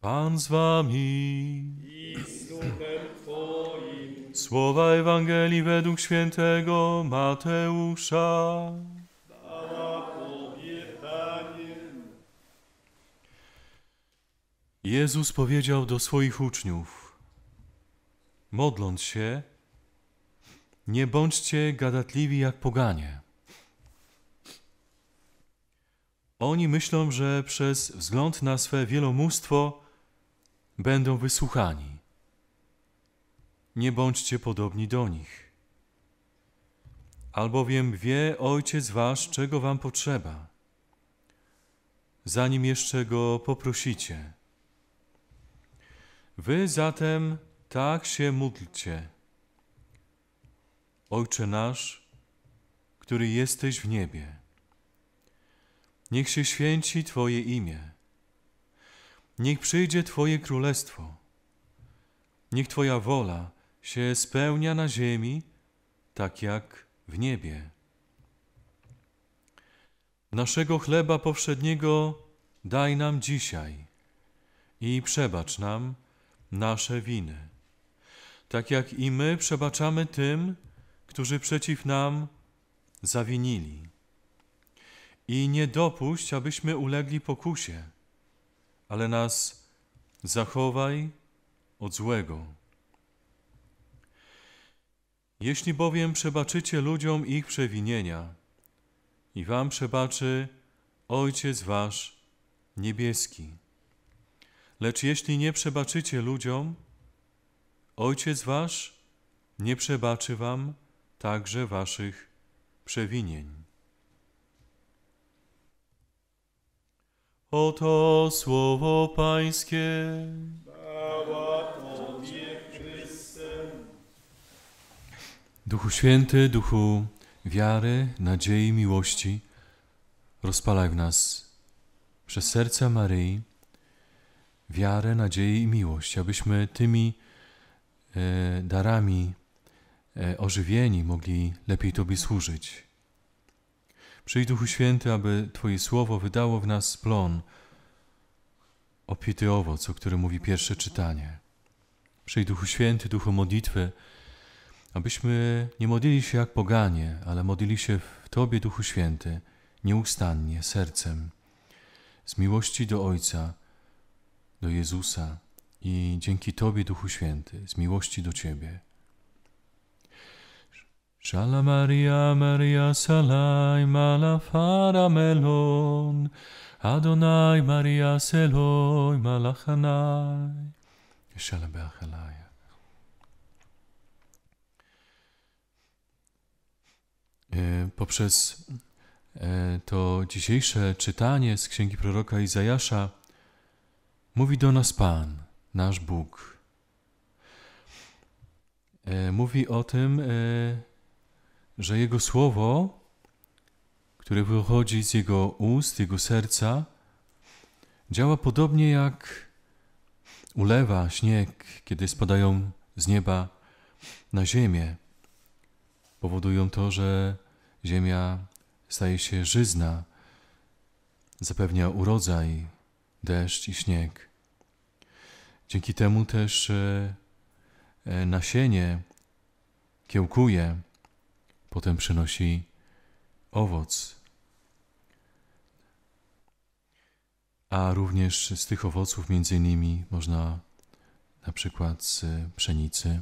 Pan z wami. I z duchem twoim. Słowa Ewangelii według świętego Mateusza. Panie. Jezus powiedział do swoich uczniów, modląc się, nie bądźcie gadatliwi jak poganie. Oni myślą, że przez wzgląd na swe wielomóstwo będą wysłuchani. Nie bądźcie podobni do nich. Albowiem wie Ojciec Wasz, czego Wam potrzeba, zanim jeszcze Go poprosicie. Wy zatem tak się módlcie. Ojcze nasz, który jesteś w niebie, niech się święci Twoje imię Niech przyjdzie Twoje królestwo. Niech Twoja wola się spełnia na ziemi, tak jak w niebie. Naszego chleba powszedniego daj nam dzisiaj i przebacz nam nasze winy, tak jak i my przebaczamy tym, którzy przeciw nam zawinili. I nie dopuść, abyśmy ulegli pokusie ale nas zachowaj od złego. Jeśli bowiem przebaczycie ludziom ich przewinienia, i wam przebaczy Ojciec Wasz niebieski. Lecz jeśli nie przebaczycie ludziom, Ojciec Wasz nie przebaczy Wam także Waszych przewinień. Oto słowo Pańskie. Chwała Tobie, Chryste. Duchu Święty, Duchu wiary, nadziei, miłości, rozpalaj w nas przez serca Maryi wiarę, nadzieję i miłość, abyśmy tymi e, darami e, ożywieni mogli lepiej Tobie służyć. Przyjdź Duchu Święty, aby Twoje słowo wydało w nas plon, opity owoc, o którym mówi pierwsze czytanie. Przyjdź Duchu Święty, Duchu modlitwy, abyśmy nie modlili się jak poganie, ale modlili się w Tobie, Duchu Święty, nieustannie, sercem, z miłości do Ojca, do Jezusa i dzięki Tobie, Duchu Święty, z miłości do Ciebie. Shala Maria, Maria Salai, fara Melon, Adonai Maria Seloi, Malachanai, Shalom Beachalai. E, poprzez e, to dzisiejsze czytanie z księgi proroka Izajasza mówi do nas Pan, nasz Bóg. E, mówi o tym, że Jego słowo, które wychodzi z Jego ust, Jego serca, działa podobnie jak ulewa, śnieg, kiedy spadają z nieba na ziemię. Powodują to, że ziemia staje się żyzna, zapewnia urodzaj, deszcz i śnieg. Dzięki temu też e, e, nasienie kiełkuje, potem przynosi owoc. A również z tych owoców, między innymi, można na przykład z pszenicy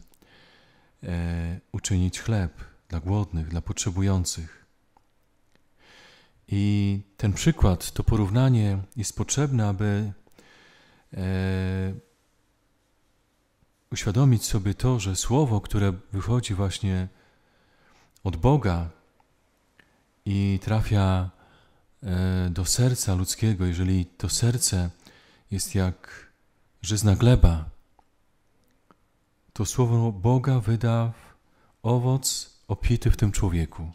e, uczynić chleb dla głodnych, dla potrzebujących. I ten przykład, to porównanie jest potrzebne, aby e, uświadomić sobie to, że słowo, które wychodzi właśnie od Boga i trafia e, do serca ludzkiego, jeżeli to serce jest jak żyzna gleba, to słowo Boga wyda owoc opity w tym człowieku.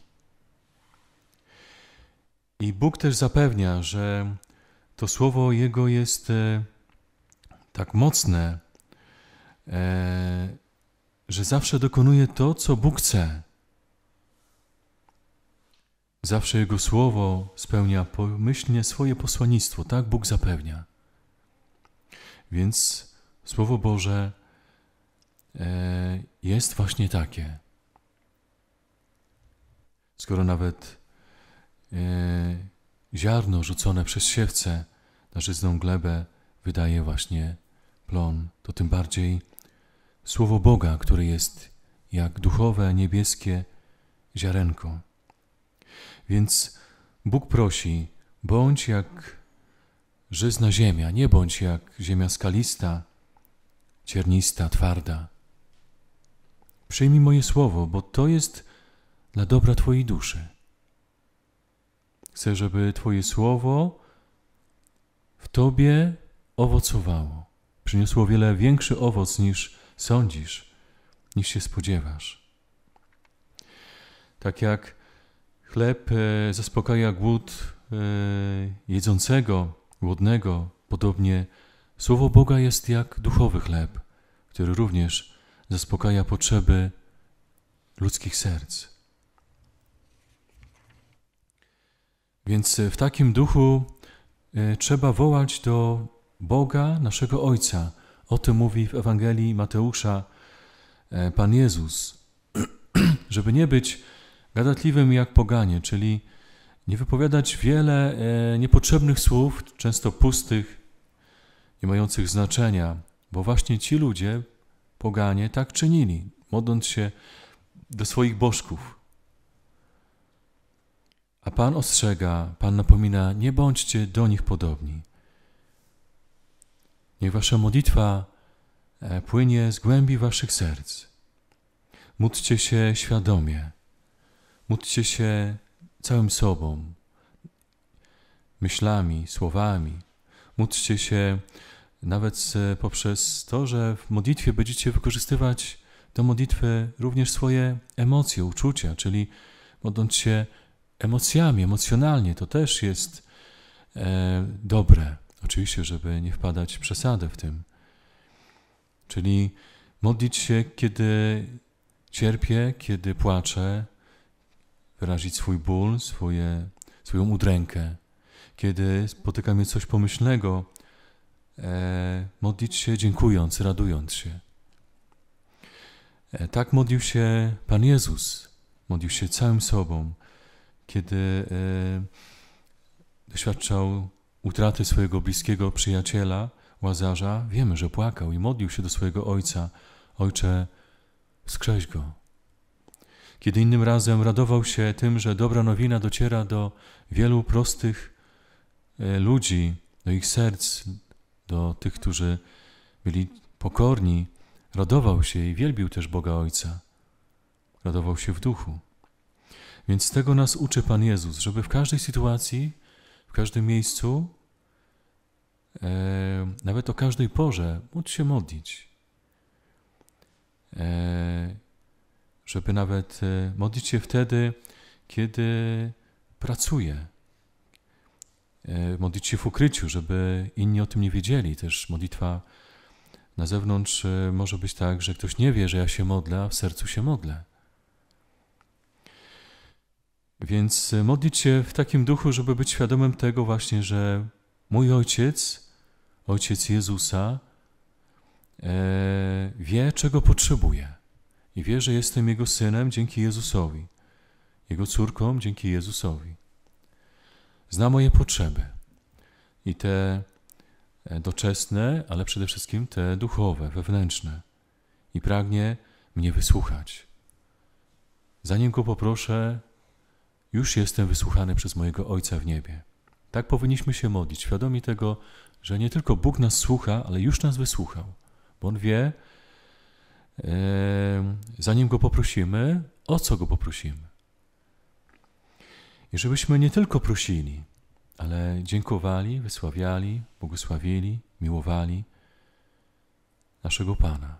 I Bóg też zapewnia, że to słowo Jego jest e, tak mocne, e, że zawsze dokonuje to, co Bóg chce. Zawsze Jego Słowo spełnia pomyślnie swoje posłannictwo, tak Bóg zapewnia. Więc Słowo Boże e, jest właśnie takie. Skoro nawet e, ziarno rzucone przez siewce na żyzną glebę wydaje właśnie plon, to tym bardziej Słowo Boga, które jest jak duchowe, niebieskie ziarenko. Więc Bóg prosi, bądź jak żyzna ziemia, nie bądź jak ziemia skalista, ciernista, twarda. Przyjmij moje słowo, bo to jest dla dobra Twojej duszy. Chcę, żeby Twoje słowo w Tobie owocowało. Przyniosło wiele większy owoc niż sądzisz, niż się spodziewasz. Tak jak Chleb e, zaspokaja głód e, jedzącego, głodnego. Podobnie Słowo Boga jest jak duchowy chleb, który również zaspokaja potrzeby ludzkich serc. Więc e, w takim duchu trzeba wołać do Boga, naszego Ojca. O tym mówi w Ewangelii Mateusza Pan Jezus. Żeby nie być gadatliwym jak poganie, czyli nie wypowiadać wiele e, niepotrzebnych słów, często pustych, nie mających znaczenia, bo właśnie ci ludzie, poganie, tak czynili, modląc się do swoich bożków. A Pan ostrzega, Pan napomina, nie bądźcie do nich podobni. Niech wasza modlitwa e, płynie z głębi waszych serc. Módlcie się świadomie Módlcie się całym sobą, myślami, słowami. Módlcie się nawet poprzez to, że w modlitwie będziecie wykorzystywać do modlitwy również swoje emocje, uczucia, czyli modląc się emocjami, emocjonalnie, to też jest e, dobre. Oczywiście, żeby nie wpadać w przesadę w tym. Czyli modlić się, kiedy cierpię, kiedy płaczę, wyrazić swój ból, swoje, swoją udrękę. Kiedy spotyka mnie coś pomyślnego, e, modlić się dziękując, radując się. E, tak modlił się Pan Jezus, modlił się całym sobą, kiedy e, doświadczał utraty swojego bliskiego przyjaciela, Łazarza, wiemy, że płakał i modlił się do swojego ojca. Ojcze, skrześ go, kiedy innym razem radował się tym, że dobra nowina dociera do wielu prostych e, ludzi, do ich serc, do tych, którzy byli pokorni, radował się i wielbił też Boga Ojca. Radował się w duchu. Więc tego nas uczy Pan Jezus, żeby w każdej sytuacji, w każdym miejscu, e, nawet o każdej porze, móc się modlić. E, żeby nawet e, modlić się wtedy, kiedy pracuję, e, Modlić się w ukryciu, żeby inni o tym nie wiedzieli. Też modlitwa na zewnątrz e, może być tak, że ktoś nie wie, że ja się modlę, a w sercu się modlę. Więc modlić się w takim duchu, żeby być świadomym tego właśnie, że mój ojciec, ojciec Jezusa, wie, czego potrzebuje i wie, że jestem Jego synem dzięki Jezusowi, Jego córką dzięki Jezusowi. Zna moje potrzeby i te e, doczesne, ale przede wszystkim te duchowe, wewnętrzne i pragnie mnie wysłuchać. Zanim Go poproszę, już jestem wysłuchany przez mojego Ojca w niebie. Tak powinniśmy się modlić, świadomi tego, że nie tylko Bóg nas słucha, ale już nas wysłuchał, bo On wie, zanim go poprosimy, o co go poprosimy. I żebyśmy nie tylko prosili, ale dziękowali, wysławiali, błogosławili, miłowali naszego Pana.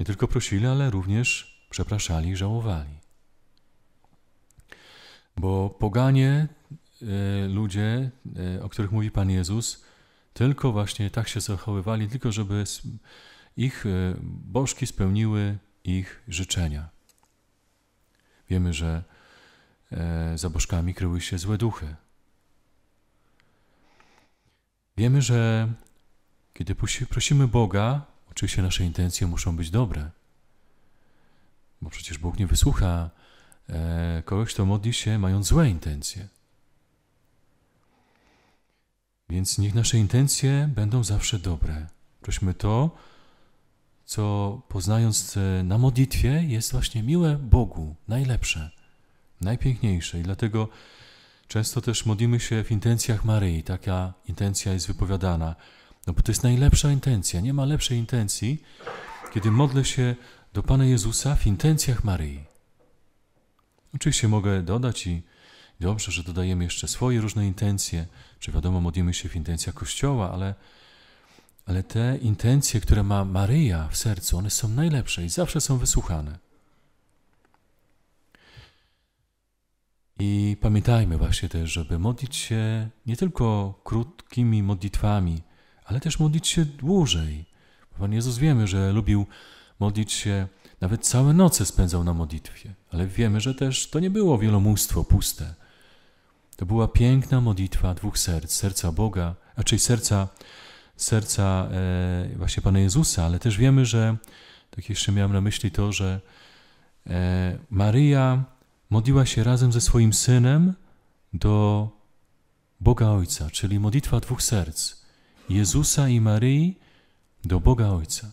Nie tylko prosili, ale również przepraszali i żałowali. Bo poganie, e, ludzie, e, o których mówi Pan Jezus, tylko właśnie tak się zachowywali, tylko żeby ich e, bożki spełniły ich życzenia. Wiemy, że e, za bożkami kryły się złe duchy. Wiemy, że kiedy prosimy Boga, oczywiście nasze intencje muszą być dobre, bo przecież Bóg nie wysłucha e, kogoś, kto modli się mając złe intencje. Więc niech nasze intencje będą zawsze dobre. Prośmy to, co poznając e, na modlitwie jest właśnie miłe Bogu, najlepsze, najpiękniejsze. I dlatego często też modlimy się w intencjach Maryi. Taka intencja jest wypowiadana. No bo to jest najlepsza intencja. Nie ma lepszej intencji, kiedy modlę się do Pana Jezusa w intencjach Maryi. Oczywiście mogę dodać i dobrze, że dodajemy jeszcze swoje różne intencje, czy wiadomo, modlimy się w intencjach Kościoła, ale ale te intencje, które ma Maryja w sercu, one są najlepsze i zawsze są wysłuchane. I pamiętajmy właśnie też, żeby modlić się nie tylko krótkimi modlitwami, ale też modlić się dłużej. Pan Jezus wiemy, że lubił modlić się, nawet całe noce spędzał na modlitwie, ale wiemy, że też to nie było wielomóstwo puste. To była piękna modlitwa dwóch serc, serca Boga, raczej serca serca e, właśnie Pana Jezusa, ale też wiemy, że, tak jeszcze miałem na myśli to, że e, Maryja modliła się razem ze swoim synem do Boga Ojca, czyli modlitwa dwóch serc, Jezusa i Maryi do Boga Ojca.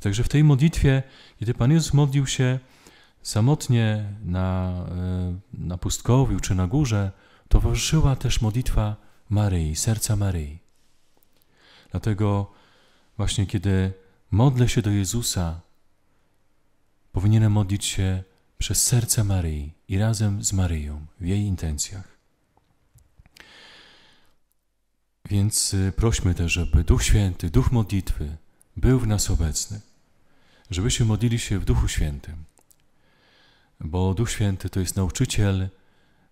Także w tej modlitwie, kiedy Pan Jezus modlił się samotnie na, e, na pustkowiu czy na górze, towarzyszyła też modlitwa Maryi, serca Maryi. Dlatego właśnie kiedy modlę się do Jezusa, powinienem modlić się przez serce Maryi i razem z Maryją w jej intencjach. Więc y, prośmy też, żeby Duch Święty, Duch modlitwy był w nas obecny, żebyśmy modlili się w Duchu Świętym, bo Duch Święty to jest nauczyciel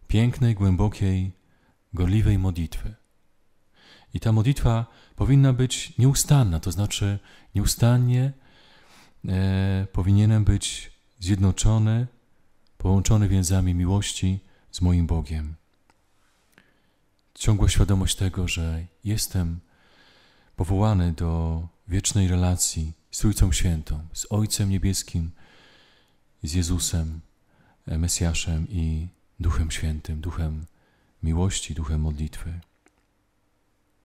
pięknej, głębokiej, gorliwej modlitwy. I ta modlitwa powinna być nieustanna, to znaczy nieustannie e, powinienem być zjednoczony, połączony więzami miłości z moim Bogiem. Ciągła świadomość tego, że jestem powołany do wiecznej relacji z Trójcą Świętą, z Ojcem Niebieskim, z Jezusem, e, Mesjaszem i Duchem Świętym, Duchem miłości, Duchem modlitwy.